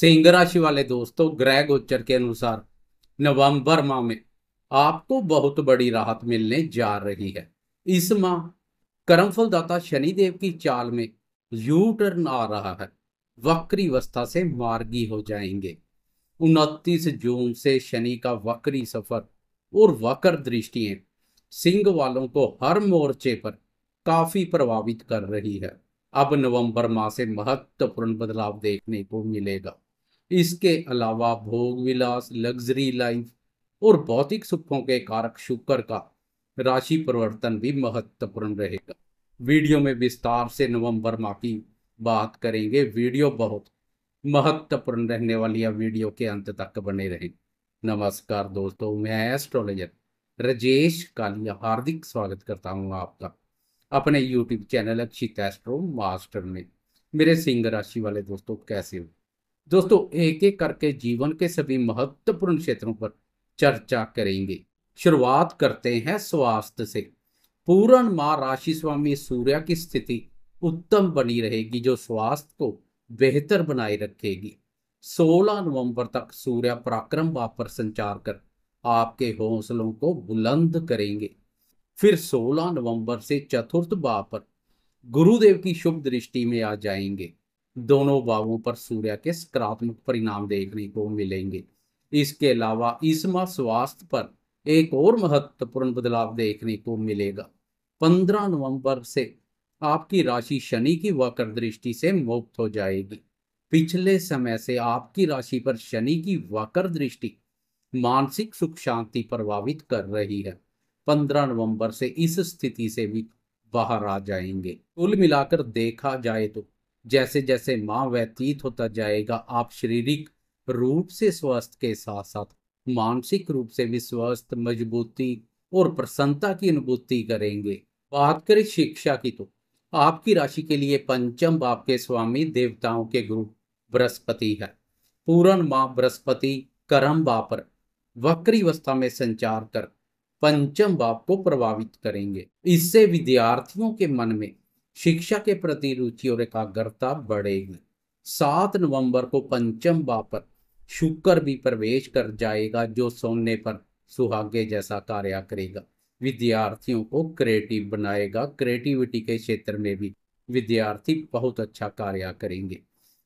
सिंह राशि वाले दोस्तों ग्रह गोचर के अनुसार नवंबर माह में आपको बहुत बड़ी राहत मिलने जा रही है इस माह कर्मफलदाता शनिदेव की चाल में यू टर्न आ रहा है वक्री अवस्था से मार्गी हो जाएंगे 29 जून से शनि का वक्री सफर और वक्र दृष्टियां सिंह वालों को हर मोर्चे पर काफी प्रभावित कर रही है अब नवंबर माह से महत्वपूर्ण बदलाव देखने को मिलेगा इसके अलावा भोग विलास लग्जरी लाइफ और भौतिक सुखों के कारक शुक्र का राशि परिवर्तन भी महत्वपूर्ण रहेगा वीडियो में विस्तार से नवंबर माह की बात करेंगे वीडियो बहुत महत्वपूर्ण रहने वाली है वीडियो के अंत तक बने रहे नमस्कार दोस्तों मैं एस्ट्रोलॉजर रजेश कालिया हार्दिक स्वागत करता हूँ आपका अपने YouTube channel Akshit astro master में मेरे सिंह राशि वाले दोस्तों कैसे हो दोस्तों एक एक करके जीवन के सभी महत्वपूर्ण क्षेत्रों पर चर्चा करेंगे शुरुआत करते हैं स्वास्थ्य से पूर्ण माँ राशि स्वामी सूर्य की स्थिति उत्तम बनी रहेगी जो स्वास्थ्य को बेहतर बनाए रखेगी 16 नवंबर तक सूर्य पराक्रम वापर संचार कर आपके हौसलों को बुलंद करेंगे फिर 16 नवंबर से चतुर्थ वापर गुरुदेव की शुभ दृष्टि में आ जाएंगे दोनों भावों पर सूर्य के सकारात्मक परिणाम देखने को मिलेंगे इसके अलावा इसमा स्वास्थ्य पर एक और महत्वपूर्ण बदलाव देखने को मिलेगा 15 नवंबर से आपकी राशि शनि की वक्र दृष्टि से मुक्त हो जाएगी पिछले समय से आपकी राशि पर शनि की वक्र दृष्टि मानसिक सुख शांति प्रभावित कर रही है 15 नवंबर से इस स्थिति से भी बाहर आ जाएंगे कुल मिलाकर देखा जाए तो जैसे जैसे माँ व्यतीत होता जाएगा आप शारीरिक रूप से स्वस्थ के साथ साथ मानसिक रूप से भी स्वस्थ मजबूती और प्रसन्नता की अनुभूति करेंगे बात करें शिक्षा की तो आपकी राशि के लिए पंचम बाप के स्वामी देवताओं के गुरु बृहस्पति है पूरन माँ बृहस्पति करम भाव पर वक्री अवस्था में संचार कर पंचम बाप को प्रभावित करेंगे इससे विद्यार्थियों के मन में शिक्षा के प्रति रुचि और एकाग्रता बढ़ेगी सात नवंबर को पंचम भाव पर शुक्र भी प्रवेश कर जाएगा जो सोने पर सुहागे जैसा कार्य करेगा विद्यार्थियों को क्रिएटिव बनाएगा क्रिएटिविटी के क्षेत्र में भी विद्यार्थी बहुत अच्छा कार्य करेंगे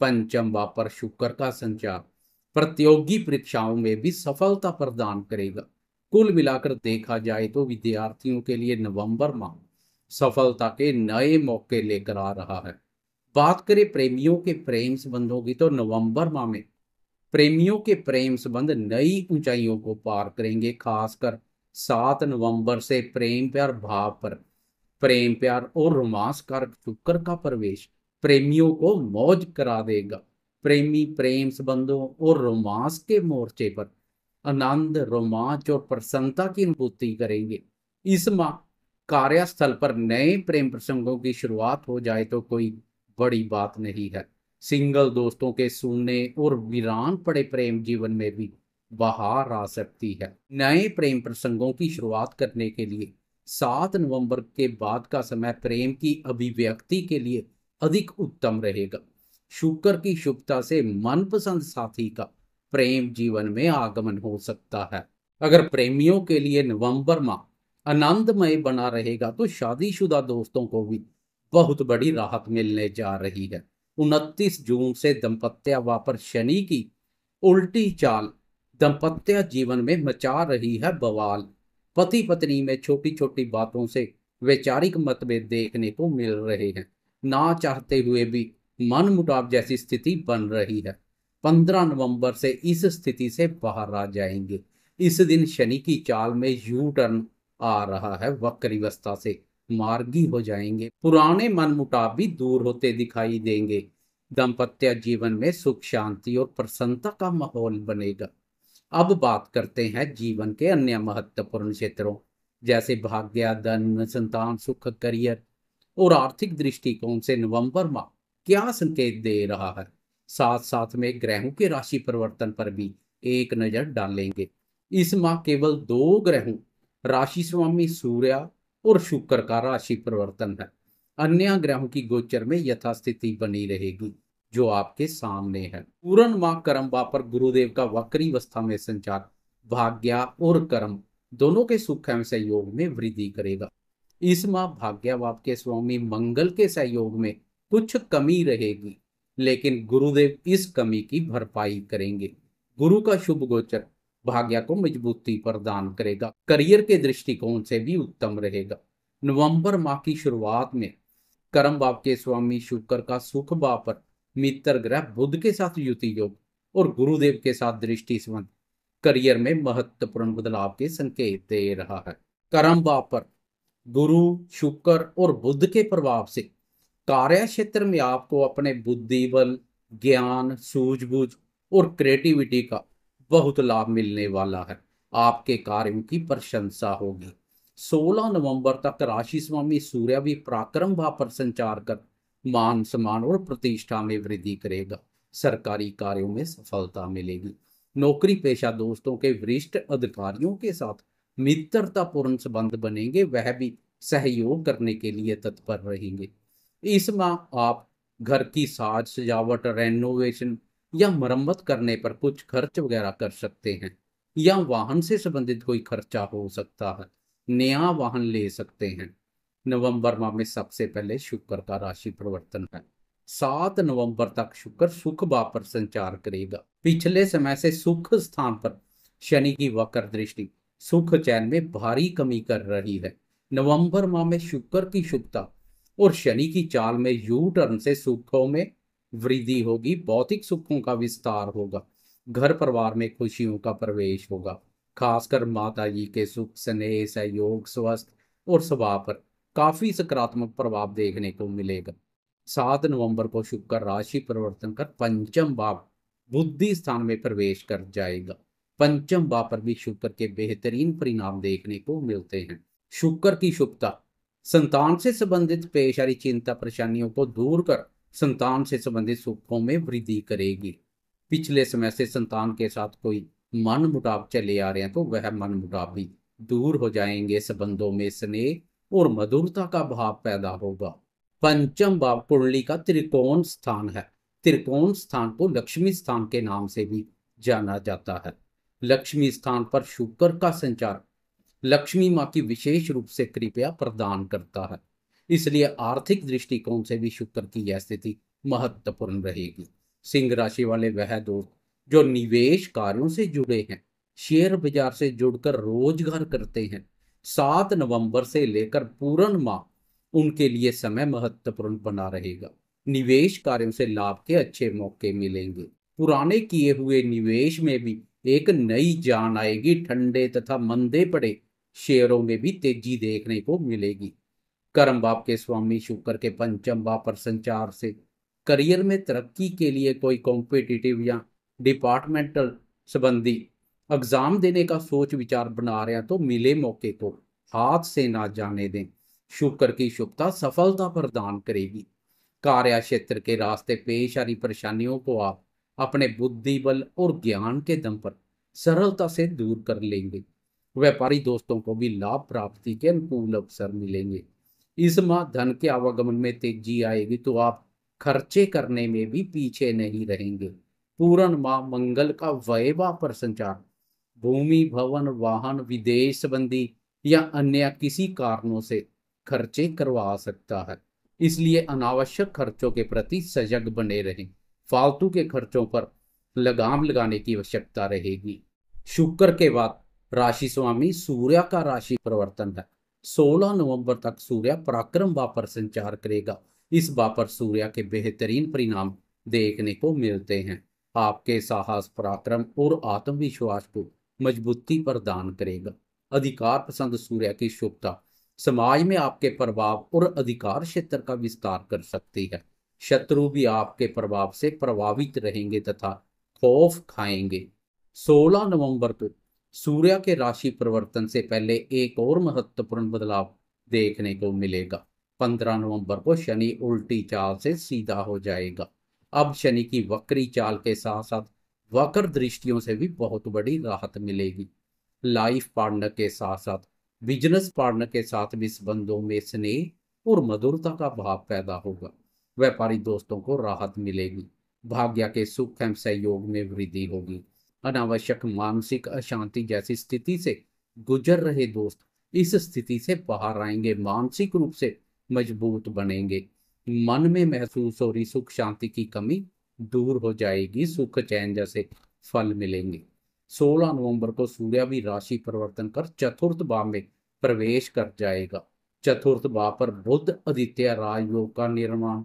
पंचम भाव पर शुक्र का संचार प्रतियोगी परीक्षाओं में भी सफलता प्रदान करेगा कुल मिलाकर देखा जाए तो विद्यार्थियों के लिए नवंबर माह सफलता के नए मौके लेकर आ रहा है बात करें प्रेमियों के प्रेम संबंधों की तो नवंबर माह में प्रेमियों के प्रेम संबंध नई ऊंचाइयों को पार करेंगे खासकर सात नवंबर से प्रेम प्यार भाव पर प्रेम प्यार और रोमांस कारक शुक्र का प्रवेश प्रेमियों को मौज करा देगा प्रेमी प्रेम संबंधों और रोमांस के मोर्चे पर आनंद रोमांच और प्रसन्नता की अनुभूति करेंगे इस माह कार्यस्थल पर नए प्रेम प्रसंगों की शुरुआत हो जाए तो कोई बड़ी बात नहीं है सिंगल दोस्तों के सुनने और वीरान पड़े प्रेम जीवन में भी बहार आ सकती है नए प्रेम प्रसंगों की शुरुआत करने के लिए सात नवंबर के बाद का समय प्रेम की अभिव्यक्ति के लिए अधिक उत्तम रहेगा शुक्र की शुभता से मनपसंद साथी का प्रेम जीवन में आगमन हो सकता है अगर प्रेमियों के लिए नवंबर माह आनंदमय बना रहेगा तो शादीशुदा दोस्तों को भी बहुत बड़ी राहत मिलने जा रही है उनतीस जून से दंपत्या वापर शनि की उल्टी चाल दंपत्या जीवन में मचा रही है बवाल पति पत्नी में छोटी छोटी बातों से वैचारिक मतभेद देखने को मिल रहे हैं ना चाहते हुए भी मन मुटाव जैसी स्थिति बन रही है पंद्रह नवंबर से इस स्थिति से बाहर आ जाएंगे इस दिन शनि की चाल में यू टर्न आ रहा है वक्रीवस्था से मार्गी हो जाएंगे पुराने मनमुटाव भी दूर होते दिखाई देंगे दंपत्य जीवन में सुख शांति और प्रसन्नता का माहौल बनेगा अब बात करते हैं जीवन के अन्य महत्वपूर्ण क्षेत्रों जैसे भाग्य धन संतान सुख करियर और आर्थिक दृष्टिकोण से नवंबर माह क्या संकेत दे रहा है साथ साथ में ग्रहों के राशि परिवर्तन पर भी एक नजर डालेंगे इस माह केवल दो ग्रहों राशि स्वामी सूर्य और शुक्र का राशि परिवर्तन है अन्य ग्रहों की गोचर में यथास्थिति बनी रहेगी जो आपके सामने है पूर्ण माह कर्म पर गुरुदेव का वक्री अवस्था में संचार भाग्या और कर्म दोनों के सुख एवं सहयोग में वृद्धि करेगा इस माह भाग्य के स्वामी मंगल के सहयोग में कुछ कमी रहेगी लेकिन गुरुदेव इस कमी की भरपाई करेंगे गुरु का शुभ गोचर भाग्य को मजबूती प्रदान करेगा करियर के दृष्टिकोण से भी उत्तम रहेगा नवंबर माह की शुरुआत में कर्म बाप के स्वामी शुक्र का सुख बाप पर मित्र ग्रह बुद्ध के साथ युति योग और गुरुदेव के साथ दृष्टि संबंध करियर में महत्वपूर्ण बदलाव के संकेत दे रहा है कर्म बाप पर गुरु शुक्र और बुद्ध के प्रभाव से कार्य क्षेत्र में आपको अपने बुद्धि बल ज्ञान सूझबूझ और क्रिएटिविटी का बहुत लाभ मिलने वाला है आपके कार्यों की प्रशंसा होगी 16 नवंबर तक राशि स्वामी सूर्य भी पराक्रम भाव पर संचार कर मान सम्मान और प्रतिष्ठा में वृद्धि करेगा सरकारी कार्यों में सफलता मिलेगी नौकरी पेशा दोस्तों के वरिष्ठ अधिकारियों के साथ मित्रतापूर्ण संबंध बनेंगे वह भी सहयोग करने के लिए तत्पर रहेंगे इस माह आप घर की साज सजावट रेनोवेशन या मरम्मत करने पर कुछ खर्च वगैरह कर सकते हैं या वाहन से संबंधित कोई खर्चा हो सकता है नया वाहन ले सकते हैं नवंबर माह में सबसे पहले शुक्र का राशि परिवर्तन है सात नवंबर तक शुक्र सुख भाव पर संचार करेगा पिछले समय से सुख स्थान पर शनि की वक्र दृष्टि सुख चैन में भारी कमी कर रही है नवंबर माह में शुक्र की शुभता और शनि की चाल में यू टर्न से सुखों में वृद्धि होगी भौतिक सुखों का विस्तार होगा घर परिवार में खुशियों का प्रवेश होगा खासकर माता जी के सुख स्नेह सहयोग स्वस्थ और स्वभाव पर काफी सकारात्मक प्रभाव देखने को मिलेगा सात नवंबर को शुक्र राशि परिवर्तन कर पंचम भाव बुद्धि स्थान में प्रवेश कर जाएगा पंचम भाव पर भी शुक्र के बेहतरीन परिणाम देखने को मिलते हैं शुक्र की शुभता संतान से संबंधित पेशारी चिंता परेशानियों को दूर कर संतान से संबंधित सुखों में वृद्धि करेगी पिछले समय से संतान के साथ कोई मन मुटाव चले आ रहे हैं तो वह मन मुटाव भी दूर हो जाएंगे संबंधों में स्नेह और मधुरता का भाव पैदा होगा पंचम भाव कुंडली का त्रिकोण स्थान है त्रिकोण स्थान को लक्ष्मी स्थान के नाम से भी जाना जाता है लक्ष्मी स्थान पर शुक्र का संचार लक्ष्मी माँ की विशेष रूप से कृपया प्रदान करता है इसलिए आर्थिक दृष्टिकोण से भी शुक्र की यह स्थिति महत्वपूर्ण रहेगी सिंह राशि वाले वह दोस्त जो निवेश कार्यों से जुड़े हैं शेयर बाजार से जुड़कर रोजगार करते हैं सात नवंबर से लेकर पूर्ण माह उनके लिए समय महत्वपूर्ण बना रहेगा निवेश कार्यों से लाभ के अच्छे मौके मिलेंगे पुराने किए हुए निवेश में भी एक नई जान आएगी ठंडे तथा मंदे पड़े शेयरों में भी तेजी देखने को मिलेगी कर्म बाप के स्वामी शुक्र के पंचम बाप पर संचार से करियर में तरक्की के लिए कोई कॉम्पिटिटिव या डिपार्टमेंटल संबंधी एग्जाम देने का सोच विचार बना रहे हैं तो मिले मौके को तो हाथ से ना जाने दें शुक्र की शुभता सफलता प्रदान करेगी कार्य क्षेत्र के रास्ते पेश आ रही परेशानियों को आप अपने बुद्धि बल और ज्ञान के दम पर सरलता से दूर कर लेंगे व्यापारी दोस्तों को भी लाभ प्राप्ति के अनुकूल अवसर मिलेंगे इस माह धन के आवागमन में तेजी आएगी तो आप खर्चे करने में भी पीछे नहीं रहेंगे पूरण माह मंगल का वैवा पर संचार भूमि भवन वाहन विदेश संबंधी या अन्य किसी कारणों से खर्चे करवा सकता है इसलिए अनावश्यक खर्चों के प्रति सजग बने रहें फालतू के खर्चों पर लगाम लगाने की आवश्यकता रहेगी शुक्र के बाद राशि स्वामी सूर्य का राशि परिवर्तन है 16 नवंबर तक सूर्य पराक्रम वापर संचार करेगा इस वापर सूर्य के बेहतरीन परिणाम देखने को मिलते हैं आपके साहस पराक्रम और आत्मविश्वास को मजबूती प्रदान करेगा अधिकार पसंद सूर्य की शुभता समाज में आपके प्रभाव और अधिकार क्षेत्र का विस्तार कर सकती है शत्रु भी आपके प्रभाव से प्रभावित रहेंगे तथा खौफ खाएंगे 16 नवंबर को सूर्य के राशि परिवर्तन से पहले एक और महत्वपूर्ण बदलाव देखने को मिलेगा 15 नवंबर को शनि उल्टी चाल से सीधा हो जाएगा अब शनि की वक्री चाल के साथ साथ वक्र दृष्टियों से भी बहुत बड़ी राहत मिलेगी लाइफ पार्टनर के साथ साथ बिजनेस पार्टनर के साथ भी संबंधों में स्नेह और मधुरता का भाव पैदा होगा व्यापारी दोस्तों को राहत मिलेगी भाग्य के सुख एवं सहयोग में वृद्धि होगी अनावश्यक मानसिक अशांति जैसी स्थिति से गुजर रहे दोस्त इस स्थिति से बाहर आएंगे मानसिक रूप से मजबूत बनेंगे मन में महसूस हो रही सुख शांति की कमी दूर हो जाएगी सुख चैन जैसे फल मिलेंगे 16 नवंबर को सूर्य भी राशि परिवर्तन कर चतुर्थ भाव में प्रवेश कर जाएगा चतुर्थ भाव पर बुद्ध आदित्य राजयोग का निर्माण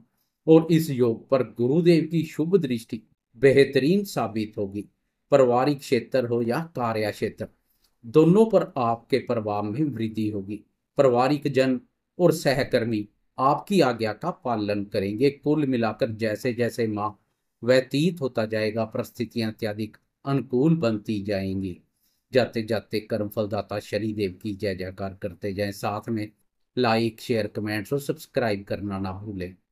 और इस योग पर गुरुदेव की शुभ दृष्टि बेहतरीन साबित होगी पारिवारिक क्षेत्र हो या कार्य क्षेत्र दोनों पर आपके प्रभाव में वृद्धि होगी पारिवारिक जन और सहकर्मी आपकी आज्ञा का पालन करेंगे कुल मिलाकर जैसे जैसे माह व्यतीत होता जाएगा परिस्थितियां इत्यादि अनुकूल बनती जाएंगी जाते जाते कर्म फलदाता शनि देव की जय जयकार करते जाएं साथ में लाइक शेयर कमेंट्स और सब्सक्राइब करना ना भूलें